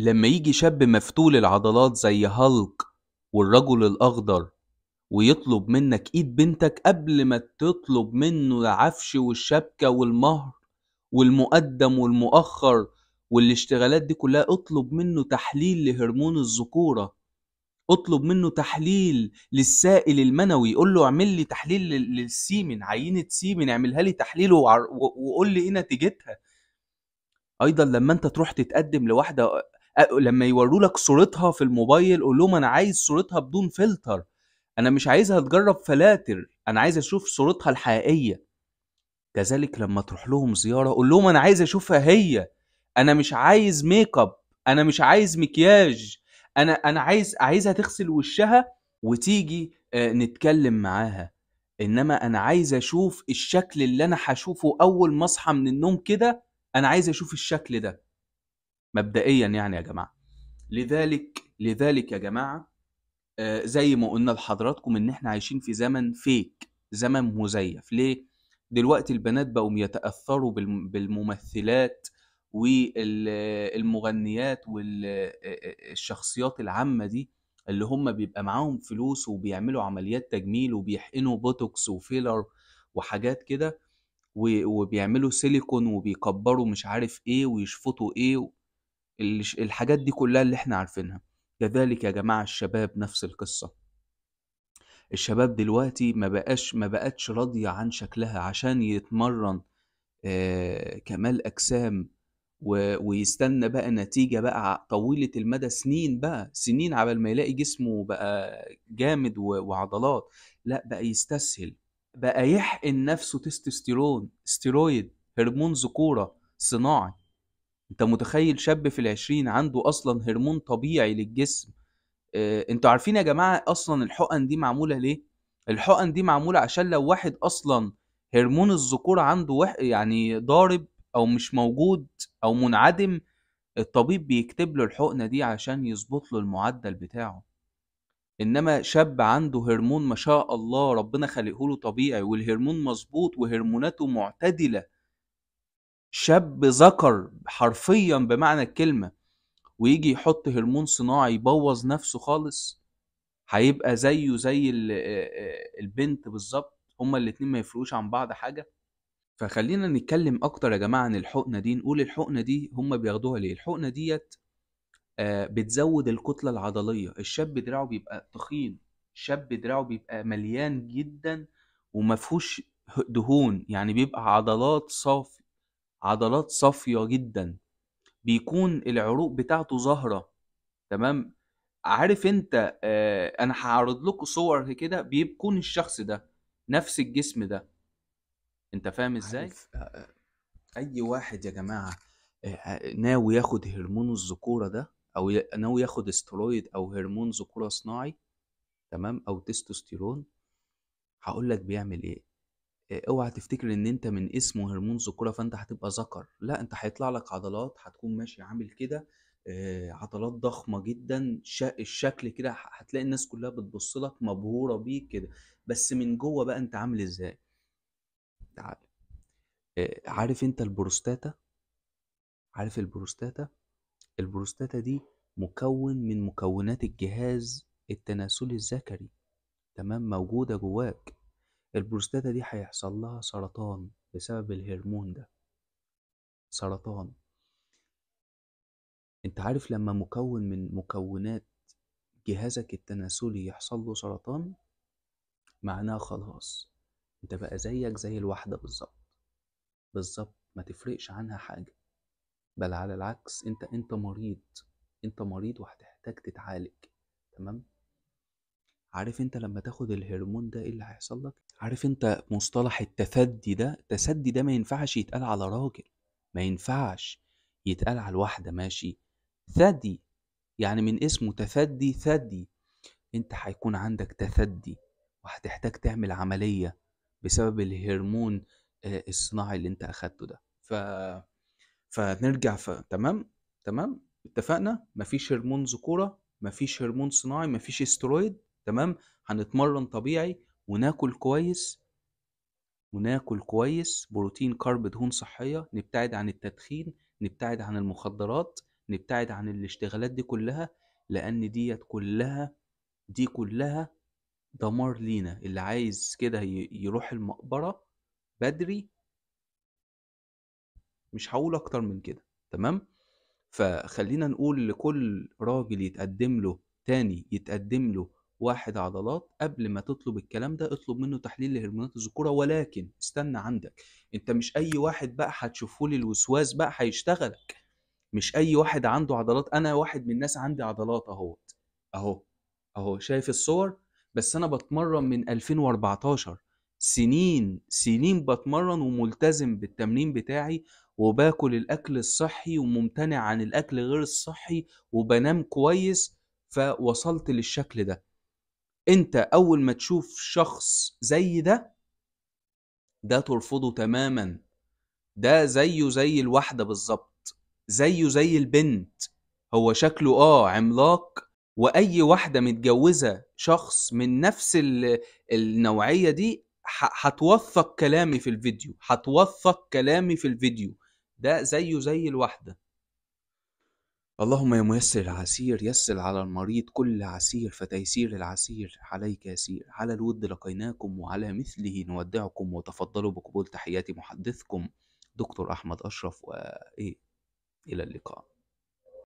لما يجي شاب مفتول العضلات زي هالك والرجل الأخضر ويطلب منك إيد بنتك قبل ما تطلب منه العفش والشبكة والمهر والمقدم والمؤخر والاشتغالات دي كلها اطلب منه تحليل لهرمون الذكورة اطلب منه تحليل للسائل المنوي قول له اعمل لي تحليل للسيمن عينة سيمن اعملها لي تحليل وقول لي ايه نتيجتها ايضا لما انت تروح تتقدم لواحدة لما يوروا لك صورتها في الموبايل قول لهم انا عايز صورتها بدون فلتر انا مش عايزها تجرب فلاتر انا عايز اشوف صورتها الحقيقيه كذلك لما تروح لهم زياره قول لهم انا عايز اشوفها هي انا مش عايز ميك اب انا مش عايز مكياج انا انا عايز عايزها تغسل وشها وتيجي آه، نتكلم معاها انما انا عايز اشوف الشكل اللي انا هشوفه اول ما اصحى من النوم كده انا عايز اشوف الشكل ده مبدئيا يعني يا جماعه لذلك لذلك يا جماعه آه، زي ما قلنا لحضراتكم ان احنا عايشين في زمن فيك زمن مزيف ليه دلوقتي البنات بقوا يتاثروا بالممثلات والمغنيات والشخصيات آه، آه، العامه دي اللي هم بيبقى معاهم فلوس وبيعملوا عمليات تجميل وبيحقنوا بوتوكس وفيلر وحاجات كده وبيعملوا سيليكون وبيكبروا مش عارف ايه ويشفطوا ايه الحاجات دي كلها اللي احنا عارفينها كذلك يا جماعة الشباب نفس القصة الشباب دلوقتي ما بقاش ما بقتش راضية عن شكلها عشان يتمرن آه كمال أجسام ويستنى بقى نتيجة بقى طويلة المدى سنين بقى سنين على ما يلاقي جسمه بقى جامد وعضلات لا بقى يستسهل بقى يحقن نفسه تستوستيرون ستيرويد هرمون ذكورة صناعي انت متخيل شاب في العشرين عنده اصلا هرمون طبيعي للجسم اه انتوا عارفين يا جماعه اصلا الحقن دي معموله ليه الحقن دي معموله عشان لو واحد اصلا هرمون الذكور عنده وح... يعني ضارب او مش موجود او منعدم الطبيب بيكتب له الحقنه دي عشان يظبط له المعدل بتاعه انما شاب عنده هرمون ما شاء الله ربنا خلقه له طبيعي والهرمون مظبوط وهرموناته معتدله شاب ذكر حرفيا بمعنى الكلمه ويجي يحط هرمون صناعي يبوظ نفسه خالص هيبقى زيه زي آه، آه، البنت بالظبط هما الاتنين ما يفرقوش عن بعض حاجه فخلينا نتكلم اكتر يا جماعه عن الحقنه دي نقول الحقنه دي هما بياخدوها ليه الحقنه ديت آه، بتزود الكتله العضليه الشاب دراعه بيبقى تخين الشاب دراعه بيبقى مليان جدا ومفهوش دهون يعني بيبقى عضلات صافي عضلات صافية جدا بيكون العروق بتاعته ظاهرة تمام عارف انت آه انا هعرض لكم صور كده بيكون الشخص ده نفس الجسم ده انت فاهم ازاي عارف آه، آه، اي واحد يا جماعه آه، ناوي ياخد هرمون الذكوره ده او ناوي ياخد استرويد او هرمون ذكوره صناعي تمام او تستوستيرون هقول لك بيعمل ايه اوعى تفتكر ان انت من اسمه هرمون ذكوره فانت هتبقى ذكر لا انت هيطلع لك عضلات هتكون ماشي عامل كده آه، عضلات ضخمه جدا الشكل كده هتلاقي الناس كلها بتبص لك مبهوره بيك كده بس من جوه بقى انت عامل ازاي تعال آه، عارف انت البروستاتا عارف البروستاتا البروستاتا دي مكون من مكونات الجهاز التناسلي الذكري تمام موجودة جواك البروستاتا دي هيحصل لها سرطان بسبب الهرمون ده سرطان انت عارف لما مكون من مكونات جهازك التناسلي يحصل له سرطان معناه خلاص انت بقى زيك زي الواحدة بالظبط بالظبط ما تفرقش عنها حاجة بل على العكس انت انت مريض انت مريض وهتحتاج تتعالج تمام عارف انت لما تاخد الهرمون ده ايه اللي هيحصل لك عارف انت مصطلح التثدي ده التثدي ده ما ينفعش يتقال على راجل ما ينفعش يتقال على الواحدة ماشي ثدي يعني من اسمه تثدي ثدي انت هيكون عندك تثدي وهتحتاج تعمل عملية بسبب الهرمون آه، الصناعي اللي انت اخدته ده ف... فنرجع ف... تمام تمام اتفقنا مفيش هرمون ذكورة مفيش هرمون صناعي مفيش استرويد تمام هنتمرن طبيعي وناكل كويس وناكل كويس بروتين كارب دهون صحية نبتعد عن التدخين نبتعد عن المخدرات نبتعد عن الاشتغالات دي كلها لأن ديت كلها دي كلها دمار لينا اللي عايز كده يروح المقبرة بدري مش هقول أكتر من كده تمام فخلينا نقول لكل راجل يتقدم له تاني يتقدم له واحد عضلات قبل ما تطلب الكلام ده اطلب منه تحليل لهرمونات الذكوره ولكن استنى عندك انت مش اي واحد بقى هتشوفه لي الوسواس بقى هيشتغلك مش اي واحد عنده عضلات انا واحد من الناس عندي عضلات اهوت اهو اهو شايف الصور بس انا بتمرن من 2014 سنين سنين بتمرن وملتزم بالتمرين بتاعي وباكل الاكل الصحي وممتنع عن الاكل غير الصحي وبنام كويس فوصلت للشكل ده انت اول ما تشوف شخص زي ده ده ترفضه تماما ده زيه زي الواحدة بالظبط زيه زي البنت هو شكله اه عملاق واي واحدة متجوزة شخص من نفس النوعية دي هتوثق كلامي في الفيديو هتوثق كلامي في الفيديو ده زيه زي الواحدة اللهم يا ميسر العسير يسر على المريض كل عسير فتيسير العسير عليك يسير على الود لقيناكم وعلى مثله نودعكم وتفضلوا بقبول تحياتي محدثكم دكتور أحمد أشرف وإيه إلى اللقاء